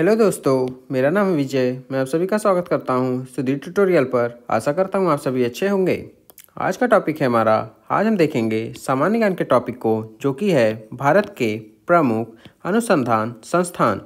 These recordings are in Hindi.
हेलो दोस्तों मेरा नाम है विजय मैं आप सभी का स्वागत करता हूं सुधीर ट्यूटोरियल पर आशा करता हूं आप सभी अच्छे होंगे आज का टॉपिक है हमारा आज हम देखेंगे सामान्य ज्ञान के टॉपिक को जो कि है भारत के प्रमुख अनुसंधान संस्थान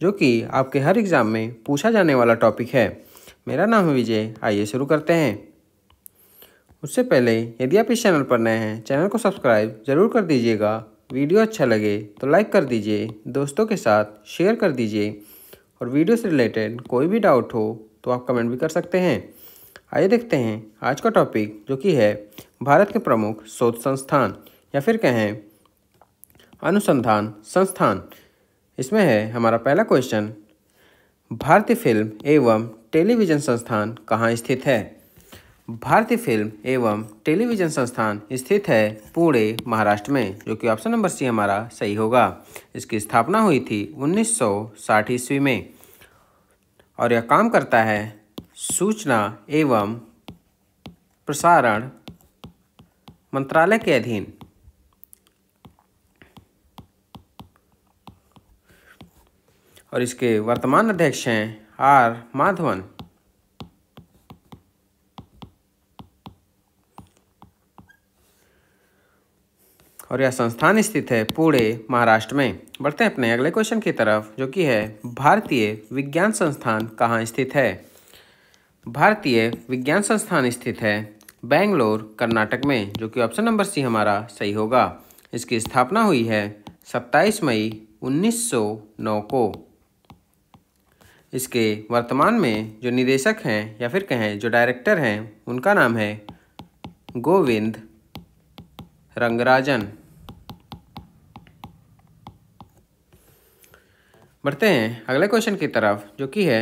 जो कि आपके हर एग्ज़ाम में पूछा जाने वाला टॉपिक है मेरा नाम है विजय आइए शुरू करते हैं उससे पहले यदि आप इस चैनल पर नए हैं चैनल को सब्सक्राइब ज़रूर कर दीजिएगा वीडियो अच्छा लगे तो लाइक कर दीजिए दोस्तों के साथ शेयर कर दीजिए और वीडियो से रिलेटेड कोई भी डाउट हो तो आप कमेंट भी कर सकते हैं आइए देखते हैं आज का टॉपिक जो कि है भारत के प्रमुख शोध संस्थान या फिर कहें अनुसंधान संस्थान इसमें है हमारा पहला क्वेश्चन भारतीय फिल्म एवं टेलीविज़न संस्थान कहाँ स्थित है भारतीय फिल्म एवं टेलीविजन संस्थान स्थित है पुणे महाराष्ट्र में जो कि ऑप्शन नंबर सी हमारा सही होगा इसकी स्थापना हुई थी 1960 ईस्वी में और यह काम करता है सूचना एवं प्रसारण मंत्रालय के अधीन और इसके वर्तमान अध्यक्ष हैं आर माधवन और यह संस्थान स्थित है पुणे महाराष्ट्र में बढ़ते हैं अपने अगले क्वेश्चन की तरफ जो कि है भारतीय विज्ञान संस्थान कहाँ स्थित है भारतीय विज्ञान संस्थान स्थित है बेंगलोर कर्नाटक में जो कि ऑप्शन नंबर सी हमारा सही होगा इसकी स्थापना हुई है 27 मई 1909 को इसके वर्तमान में जो निदेशक हैं या फिर कहें जो डायरेक्टर हैं उनका नाम है गोविंद रंगराजन बढ़ते हैं अगले क्वेश्चन की तरफ जो कि है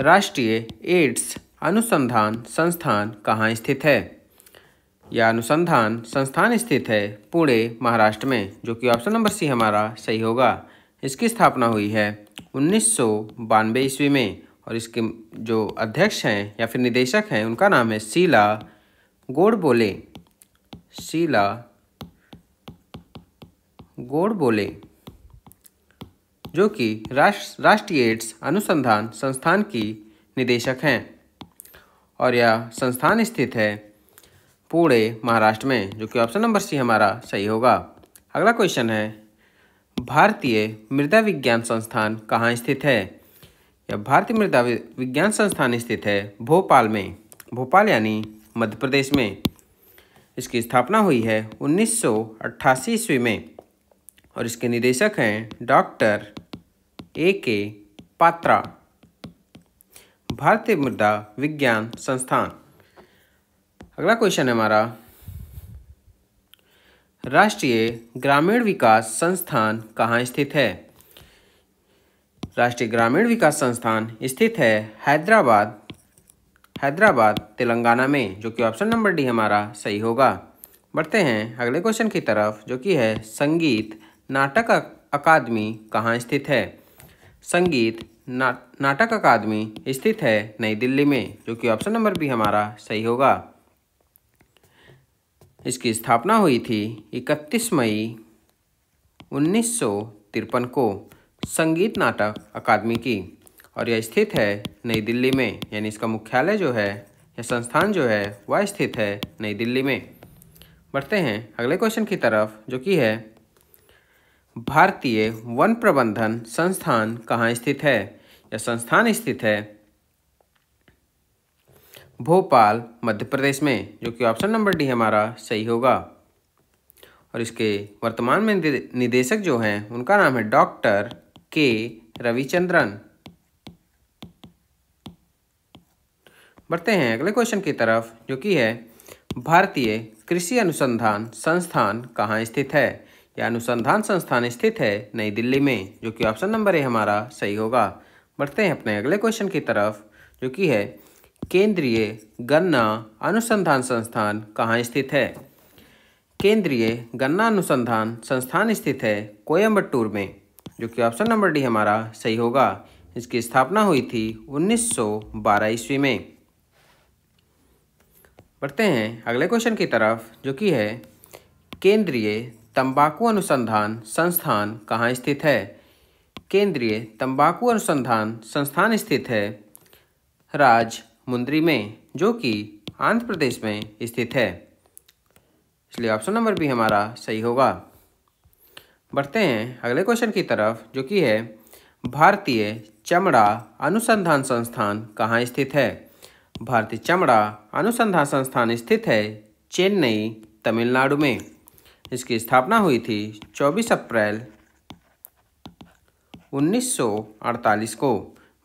राष्ट्रीय एड्स अनुसंधान संस्थान कहाँ स्थित है यह अनुसंधान संस्थान स्थित है पुणे महाराष्ट्र में जो कि ऑप्शन नंबर सी हमारा सही होगा इसकी स्थापना हुई है उन्नीस ईस्वी में और इसके जो अध्यक्ष हैं या फिर निदेशक हैं उनका नाम है शीला गोडबोले शीला गोड़ बोले जो कि राष्ट्र राष्ट्रीय एड्स अनुसंधान संस्थान की निदेशक हैं और यह संस्थान स्थित है पुणे महाराष्ट्र में जो कि ऑप्शन नंबर सी हमारा सही होगा अगला क्वेश्चन है भारतीय मृदा विज्ञान संस्थान कहाँ स्थित है यह भारतीय मृदा विज्ञान संस्थान स्थित है भोपाल में भोपाल यानी मध्य प्रदेश में इसकी स्थापना हुई है 1988 ईस्वी में और इसके निदेशक हैं डॉक्टर ए के पात्रा भारतीय मृदा विज्ञान संस्थान अगला क्वेश्चन है हमारा राष्ट्रीय ग्रामीण विकास संस्थान कहाँ स्थित है राष्ट्रीय ग्रामीण विकास संस्थान स्थित है हैदराबाद हैदराबाद तेलंगाना में जो कि ऑप्शन नंबर डी हमारा सही होगा बढ़ते हैं अगले क्वेश्चन की तरफ जो कि है संगीत नाटक अकादमी कहाँ स्थित है संगीत ना, नाटक अकादमी स्थित है नई दिल्ली में जो कि ऑप्शन नंबर बी हमारा सही होगा इसकी स्थापना हुई थी 31 मई उन्नीस को संगीत नाटक अकादमी की और यह स्थित है नई दिल्ली में यानी इसका मुख्यालय जो है यह संस्थान जो है वह स्थित है नई दिल्ली में बढ़ते हैं अगले क्वेश्चन की तरफ जो कि है भारतीय वन प्रबंधन संस्थान कहाँ स्थित है यह संस्थान स्थित है भोपाल मध्य प्रदेश में जो कि ऑप्शन नंबर डी हमारा सही होगा और इसके वर्तमान में निदेशक जो हैं उनका नाम है डॉक्टर के रविचंद्रन बढ़ते हैं अगले क्वेश्चन की तरफ जो कि है भारतीय कृषि अनुसंधान संस्थान कहाँ स्थित है यह अनुसंधान संस्थान स्थित है नई दिल्ली में जो कि ऑप्शन नंबर ए हमारा सही होगा बढ़ते हैं अपने अगले क्वेश्चन की तरफ जो कि है केंद्रीय गन्ना अनुसंधान संस्थान कहाँ स्थित है केंद्रीय गन्ना अनुसंधान संस्थान स्थित है कोयम्बटूर में जो कि ऑप्शन नंबर डी हमारा सही होगा इसकी स्थापना हुई थी 1912 ईस्वी में बढ़ते हैं अगले क्वेश्चन की तरफ जो कि है केंद्रीय तंबाकू अनुसंधान संस्थान कहाँ स्थित है केंद्रीय तंबाकू अनुसंधान संस्थान स्थित है राज मुंद्री में जो कि आंध्र प्रदेश में स्थित है इसलिए ऑप्शन नंबर भी हमारा सही होगा बढ़ते हैं अगले क्वेश्चन की तरफ जो कि है भारतीय चमड़ा अनुसंधान संस्थान कहाँ स्थित है भारतीय चमड़ा अनुसंधान संस्थान स्थित है चेन्नई तमिलनाडु में इसकी स्थापना हुई थी 24 अप्रैल 1948 को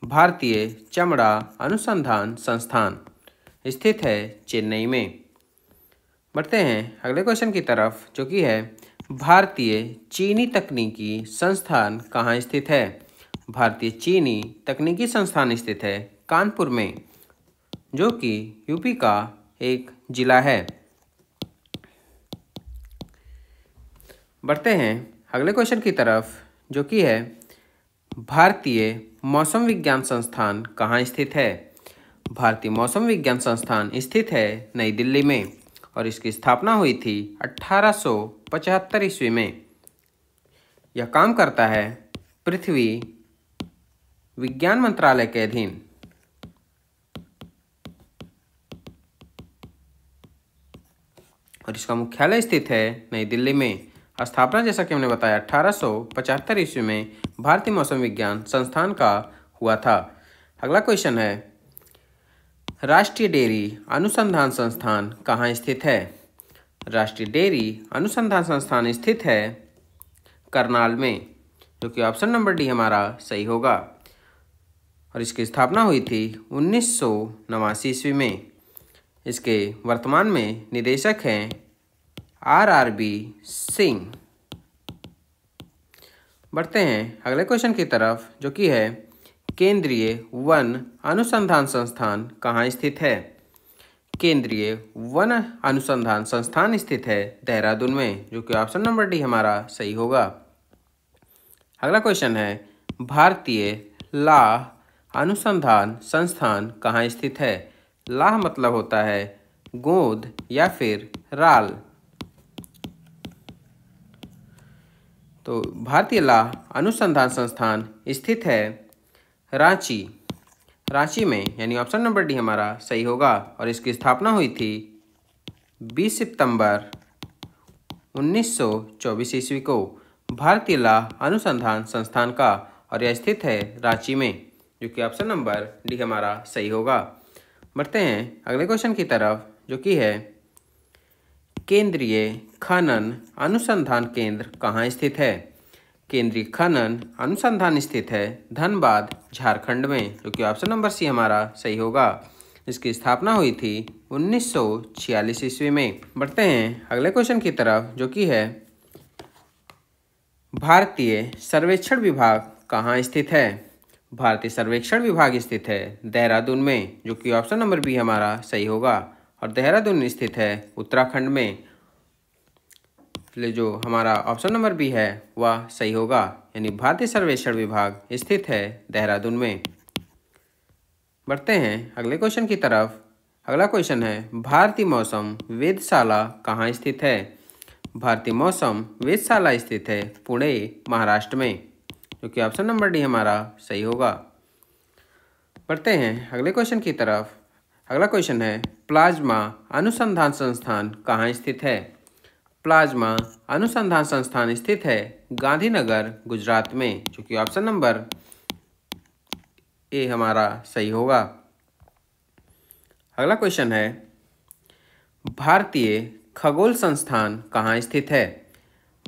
भारतीय चमड़ा अनुसंधान संस्थान स्थित है चेन्नई में बढ़ते हैं अगले क्वेश्चन की तरफ जो कि है भारतीय चीनी तकनीकी संस्थान कहाँ स्थित है भारतीय चीनी तकनीकी संस्थान स्थित है कानपुर में जो कि यूपी का एक जिला है बढ़ते हैं अगले क्वेश्चन की तरफ जो कि है भारतीय मौसम विज्ञान संस्थान कहाँ स्थित है भारतीय मौसम विज्ञान संस्थान स्थित है नई दिल्ली में और इसकी स्थापना हुई थी 1875 ईस्वी में यह काम करता है पृथ्वी विज्ञान मंत्रालय के अधीन और इसका मुख्यालय स्थित है नई दिल्ली में स्थापना जैसा कि हमने बताया अठारह ईस्वी में भारतीय मौसम विज्ञान संस्थान का हुआ था अगला क्वेश्चन है राष्ट्रीय डेयरी अनुसंधान संस्थान कहाँ स्थित है राष्ट्रीय डेयरी अनुसंधान संस्थान स्थित है करनाल में जो कि ऑप्शन नंबर डी हमारा सही होगा और इसकी स्थापना हुई थी उन्नीस ईस्वी में इसके वर्तमान में निदेशक हैं आर आर बी सिंह बढ़ते हैं अगले क्वेश्चन की तरफ जो कि है केंद्रीय वन अनुसंधान संस्थान कहाँ स्थित है केंद्रीय वन अनुसंधान संस्थान स्थित है देहरादून में जो कि ऑप्शन नंबर डी हमारा सही होगा अगला क्वेश्चन है भारतीय ला अनुसंधान संस्थान कहाँ स्थित है लाह मतलब होता है गोंद या फिर राल तो भारतीय लाह अनुसंधान संस्थान स्थित है रांची रांची में यानी ऑप्शन नंबर डी हमारा सही होगा और इसकी स्थापना हुई थी 20 सितंबर 1924 ईस्वी को भारतीय लाह अनुसंधान संस्थान का और यह स्थित है रांची में जो कि ऑप्शन नंबर डी हमारा सही होगा बढ़ते हैं अगले क्वेश्चन की तरफ जो कि है केंद्रीय खनन अनुसंधान केंद्र कहाँ स्थित है केंद्रीय खनन अनुसंधान स्थित है धनबाद झारखंड में जो कि ऑप्शन नंबर सी हमारा सही होगा इसकी स्थापना हुई थी 1946 ईस्वी में बढ़ते हैं अगले क्वेश्चन की तरफ जो कि है भारतीय सर्वेक्षण विभाग कहाँ स्थित है भारतीय सर्वेक्षण विभाग स्थित है देहरादून में जो कि ऑप्शन नंबर बी हमारा सही होगा और देहरादून स्थित है उत्तराखंड में जो हमारा ऑप्शन नंबर बी है वह सही होगा यानी भारतीय सर्वेक्षण विभाग स्थित है देहरादून में बढ़ते हैं अगले क्वेश्चन की तरफ अगला क्वेश्चन है भारतीय मौसम वेदशाला कहाँ स्थित है भारतीय मौसम वेदशाला स्थित है पुणे महाराष्ट्र में जो कि ऑप्शन नंबर डी हमारा सही होगा बढ़ते हैं अगले क्वेश्चन की तरफ अगला क्वेश्चन है प्लाज्मा अनुसंधान संस्थान कहाँ स्थित है प्लाज्मा अनुसंधान संस्थान स्थित है गांधीनगर गुजरात में जो कि ऑप्शन नंबर ए हमारा सही होगा अगला क्वेश्चन है भारतीय खगोल संस्थान कहाँ स्थित है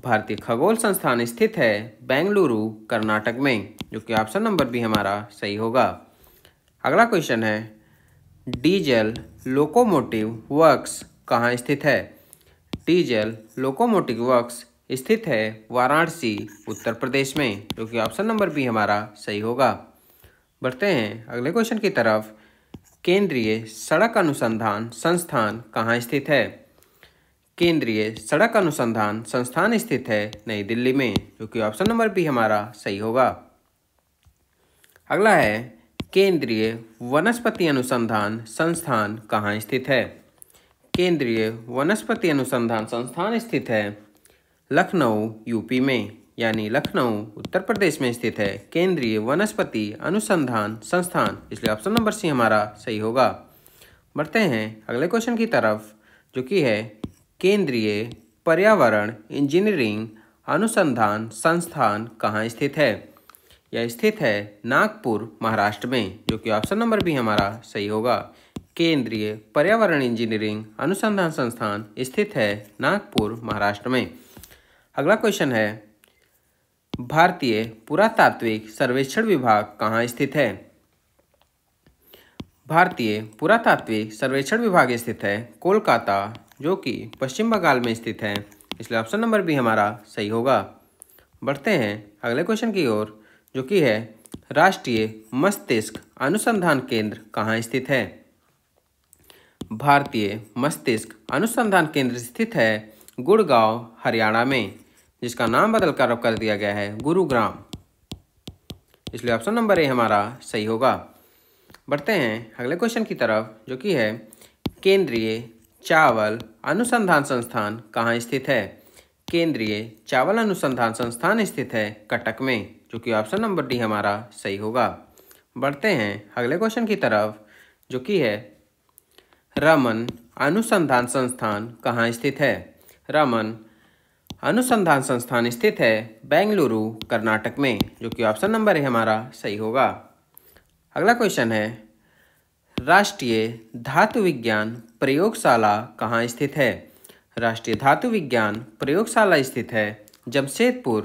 भारतीय खगोल संस्थान स्थित है बेंगलुरु कर्नाटक में जो कि ऑप्शन नंबर भी हमारा सही होगा अगला क्वेश्चन है डीजल लोकोमोटिव वर्क्स कहाँ स्थित है डीजल लोकोमोटिव वर्क्स स्थित है वाराणसी उत्तर प्रदेश में जो कि ऑप्शन नंबर भी हमारा सही होगा बढ़ते हैं अगले क्वेश्चन की तरफ केंद्रीय सड़क अनुसंधान संस्थान कहाँ स्थित है केंद्रीय सड़क अनुसंधान संस्थान स्थित है नई दिल्ली में जो कि ऑप्शन नंबर बी हमारा सही होगा अगला है केंद्रीय वनस्पति अनुसंधान संस्थान कहाँ स्थित है केंद्रीय वनस्पति अनुसंधान संस्थान स्थित है लखनऊ यूपी में यानी लखनऊ उत्तर प्रदेश में स्थित है केंद्रीय वनस्पति अनुसंधान संस्थान इसलिए ऑप्शन नंबर सी हमारा सही होगा बढ़ते हैं अगले क्वेश्चन की तरफ जो कि है केंद्रीय पर्यावरण इंजीनियरिंग अनुसंधान संस्थान कहाँ स्थित है यह स्थित है नागपुर महाराष्ट्र में जो कि ऑप्शन नंबर भी हमारा सही होगा केंद्रीय पर्यावरण इंजीनियरिंग अनुसंधान संस्थान स्थित है नागपुर महाराष्ट्र में अगला क्वेश्चन है भारतीय पुरातात्विक सर्वेक्षण विभाग कहाँ स्थित है भारतीय पुरातात्विक सर्वेक्षण विभाग स्थित है कोलकाता जो कि पश्चिम बंगाल में स्थित है इसलिए ऑप्शन नंबर बी हमारा सही होगा बढ़ते हैं अगले क्वेश्चन की ओर जो कि है राष्ट्रीय मस्तिष्क अनुसंधान केंद्र कहाँ स्थित है भारतीय मस्तिष्क अनुसंधान केंद्र स्थित है गुड़गांव हरियाणा में जिसका नाम बदलकर कर दिया गया है गुरुग्राम इसलिए ऑप्शन नंबर ए हमारा सही होगा बढ़ते हैं अगले क्वेश्चन की तरफ जो कि है केंद्रीय चावल अनुसंधान संस्थान कहाँ स्थित है केंद्रीय चावल अनुसंधान संस्थान स्थित है कटक में जो कि ऑप्शन नंबर डी हमारा सही होगा बढ़ते हैं अगले क्वेश्चन की तरफ जो कि है रमन अनुसंधान संस्थान कहाँ स्थित है रमन अनुसंधान संस्थान स्थित है बेंगलुरु कर्नाटक में जो कि ऑप्शन नंबर है हमारा सही होगा अगला क्वेश्चन है राष्ट्रीय धातु विज्ञान प्रयोगशाला कहाँ स्थित है राष्ट्रीय धातु विज्ञान प्रयोगशाला स्थित है जमशेदपुर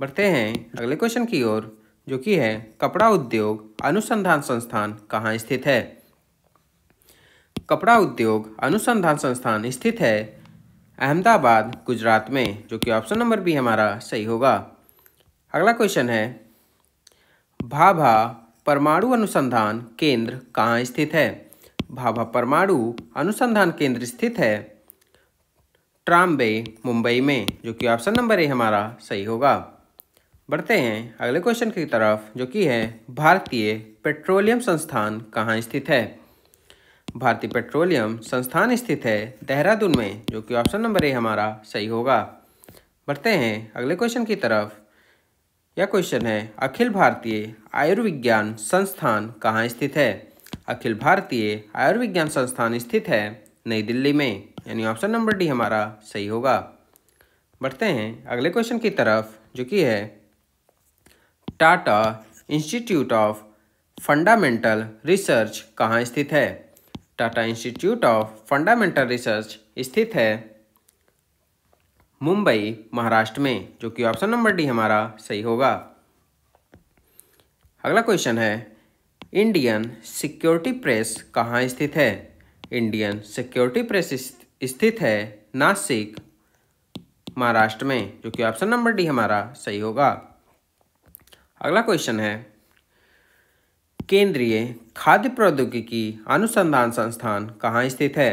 बढ़ते हैं अगले क्वेश्चन की ओर जो कि है कपड़ा उद्योग अनुसंधान संस्थान कहाँ स्थित है कपड़ा उद्योग अनुसंधान संस्थान स्थित है अहमदाबाद गुजरात में जो कि ऑप्शन नंबर बी हमारा सही होगा अगला क्वेश्चन है भाभा परमाणु अनुसंधान केंद्र कहाँ स्थित है भाभा परमाणु अनुसंधान केंद्र स्थित है ट्राम्बे मुंबई में जो कि ऑप्शन नंबर ए हमारा सही होगा बढ़ते हैं अगले क्वेश्चन की तरफ जो कि है भारतीय पेट्रोलियम संस्थान कहाँ स्थित है भारतीय पेट्रोलियम संस्थान स्थित है देहरादून में जो कि ऑप्शन नंबर ए हमारा सही होगा बढ़ते हैं अगले क्वेश्चन की तरफ यह क्वेश्चन है अखिल भारतीय आयुर्विज्ञान संस्थान कहाँ स्थित है अखिल भारतीय आयुर्विज्ञान संस्थान स्थित है नई दिल्ली में यानी ऑप्शन नंबर डी हमारा सही होगा बढ़ते हैं अगले क्वेश्चन की तरफ जो कि है Tata institute of fundamental research कहाँ स्थित है Tata institute of fundamental research स्थित है मुंबई महाराष्ट्र में जो कि ऑप्शन नंबर डी हमारा सही होगा अगला क्वेश्चन है इंडियन सिक्योरिटी प्रेस कहाँ स्थित है इंडियन सिक्योरिटी प्रेस स्थित है नासिक महाराष्ट्र में जो कि ऑप्शन नंबर डी हमारा सही होगा अगला क्वेश्चन है केंद्रीय खाद्य प्रौद्योगिकी अनुसंधान संस्थान कहाँ स्थित है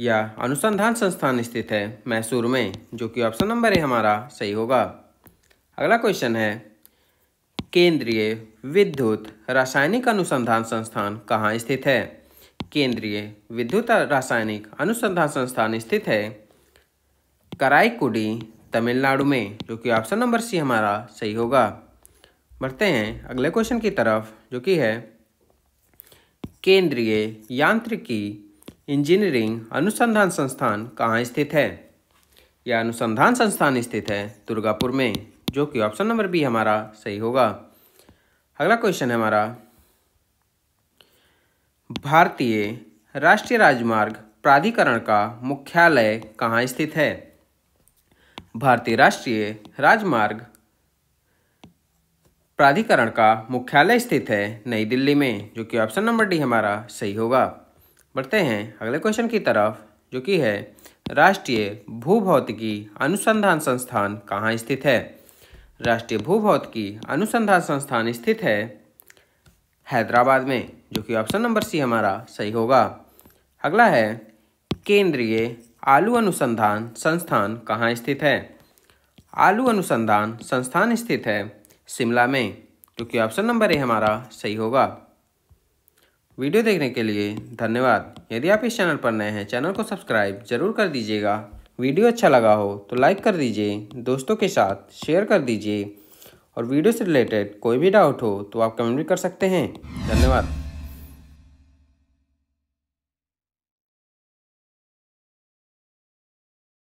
या अनुसंधान संस्थान स्थित है मैसूर में जो कि ऑप्शन नंबर ए हमारा सही होगा अगला क्वेश्चन है केंद्रीय विद्युत रासायनिक अनुसंधान संस्थान कहाँ स्थित है केंद्रीय विद्युत रासायनिक अनुसंधान संस्थान स्थित है कराईकुडी तमिलनाडु में जो कि ऑप्शन नंबर सी हमारा सही होगा बढ़ते हैं अगले क्वेश्चन की तरफ जो कि है केंद्रीय यांत्रिकी इंजीनियरिंग अनुसंधान संस्थान कहाँ स्थित है यह अनुसंधान संस्थान स्थित है दुर्गापुर में जो कि ऑप्शन नंबर बी हमारा सही होगा अगला क्वेश्चन है हमारा भारतीय राष्ट्रीय राजमार्ग प्राधिकरण का मुख्यालय कहाँ स्थित है भारतीय राष्ट्रीय राजमार्ग प्राधिकरण का मुख्यालय स्थित है नई दिल्ली में जो कि ऑप्शन नंबर डी हमारा सही होगा बढ़ते हैं अगले क्वेश्चन की तरफ जो कि है राष्ट्रीय भूभौतिकी अनुसंधान संस्थान कहाँ स्थित है राष्ट्रीय भूभौत की अनुसंधान संस्थान स्थित है हैदराबाद में जो कि ऑप्शन नंबर सी हमारा सही होगा अगला है केंद्रीय आलू अनुसंधान संस्थान कहाँ स्थित है आलू अनुसंधान संस्थान स्थित है शिमला में जो कि ऑप्शन नंबर ए हमारा सही होगा वीडियो देखने के लिए धन्यवाद यदि आप इस चैनल पर नए हैं चैनल को सब्सक्राइब जरूर कर दीजिएगा वीडियो अच्छा लगा हो तो लाइक कर दीजिए दोस्तों के साथ शेयर कर दीजिए और वीडियो से रिलेटेड कोई भी डाउट हो तो आप कमेंट भी कर सकते हैं धन्यवाद